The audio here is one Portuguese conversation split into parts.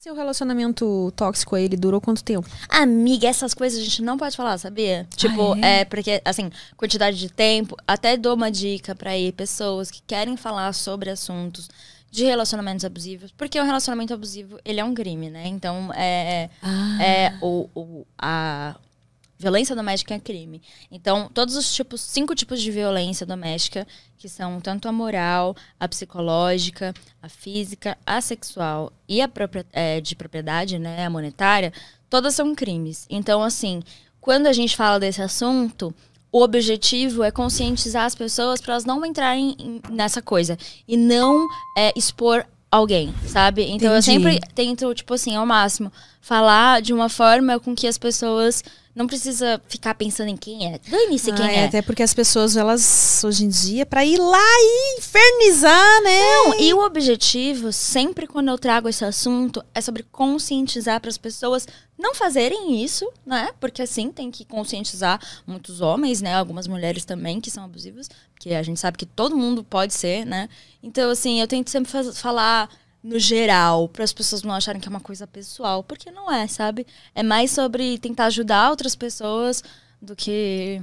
Seu relacionamento tóxico ele durou quanto tempo? Amiga, essas coisas a gente não pode falar, sabia? Ah, tipo, ah, é? é? porque, assim, quantidade de tempo, até dou uma dica para aí pessoas que querem falar sobre assuntos de relacionamentos abusivos, porque o relacionamento abusivo ele é um crime, né? Então é, é ah. é o, o, a, Violência doméstica é crime. Então, todos os tipos, cinco tipos de violência doméstica, que são tanto a moral, a psicológica, a física, a sexual e a própria, é, de propriedade, né, a monetária, todas são crimes. Então, assim, quando a gente fala desse assunto, o objetivo é conscientizar as pessoas para elas não entrarem nessa coisa e não é, expor alguém, sabe? Então Entendi. eu sempre tento, tipo assim, ao máximo, falar de uma forma com que as pessoas não precisa ficar pensando em quem é. Dane-se quem ah, é, é. Até porque as pessoas, elas, hoje em dia, para ir lá e infernizar, né? Não, e o objetivo, sempre quando eu trago esse assunto, é sobre conscientizar para as pessoas não fazerem isso, né? Porque assim tem que conscientizar muitos homens, né? Algumas mulheres também que são abusivas, porque a gente sabe que todo mundo pode ser, né? Então, assim, eu tento sempre falar no geral, para as pessoas não acharem que é uma coisa pessoal, porque não é, sabe? É mais sobre tentar ajudar outras pessoas do que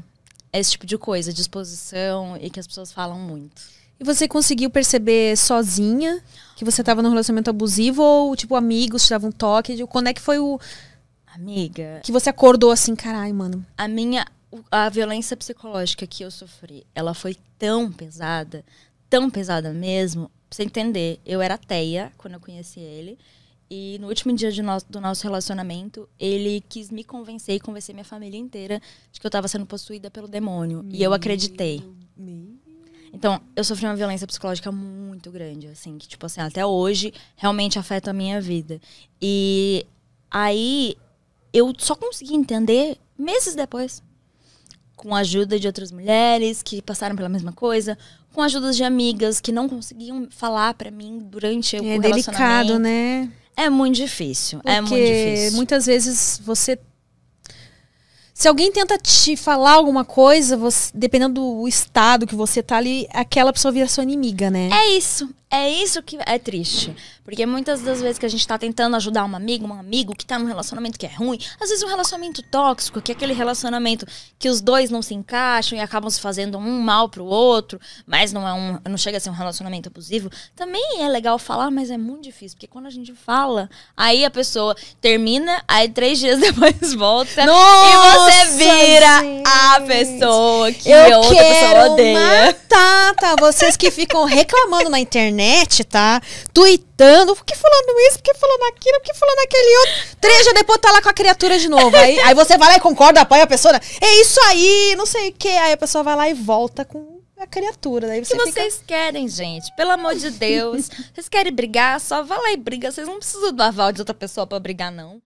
esse tipo de coisa, disposição e que as pessoas falam muito. E você conseguiu perceber sozinha que você estava num relacionamento abusivo ou, tipo, amigos te davam um toque? Quando é que foi o. Amiga. Que você acordou assim, carai, mano. A minha. A violência psicológica que eu sofri, ela foi tão pesada, tão pesada mesmo, pra você entender, eu era teia quando eu conheci ele. E no último dia do nosso relacionamento, ele quis me convencer e convencer minha família inteira de que eu estava sendo possuída pelo demônio. Me... e eu acreditei. Me... Então, eu sofri uma violência psicológica muito grande, assim, que, tipo assim, até hoje realmente afeta a minha vida. E aí eu só consegui entender meses depois com a ajuda de outras mulheres que passaram pela mesma coisa, com a ajuda de amigas que não conseguiam falar para mim durante é o é delicado, né? É muito difícil. Porque é muito difícil. Muitas vezes você se alguém tenta te falar alguma coisa, você, dependendo do estado que você tá ali, aquela pessoa vira sua inimiga, né? É isso. É isso que é triste. Porque muitas das vezes que a gente tá tentando ajudar uma amiga, um amigo que tá num relacionamento que é ruim, às vezes um relacionamento tóxico, que é aquele relacionamento que os dois não se encaixam e acabam se fazendo um mal pro outro, mas não é um, não chega a ser um relacionamento abusivo. Também é legal falar, mas é muito difícil, porque quando a gente fala, aí a pessoa termina, aí três dias depois volta Nossa, e você vira gente. a pessoa que eu outra pessoa odeia. Matar, tá? Vocês que ficam reclamando na internet internet, tá? Tweetando, que falando isso, que falando aquilo, que falando aquele outro? Treja, depois tá lá com a criatura de novo. Aí, aí você vai lá e concorda, apoia a pessoa. É isso aí, não sei o quê. Aí a pessoa vai lá e volta com a criatura. Daí você o que fica... vocês querem, gente? Pelo amor de Deus. vocês querem brigar? Só vai lá e briga. Vocês não precisam do aval de outra pessoa para brigar, não.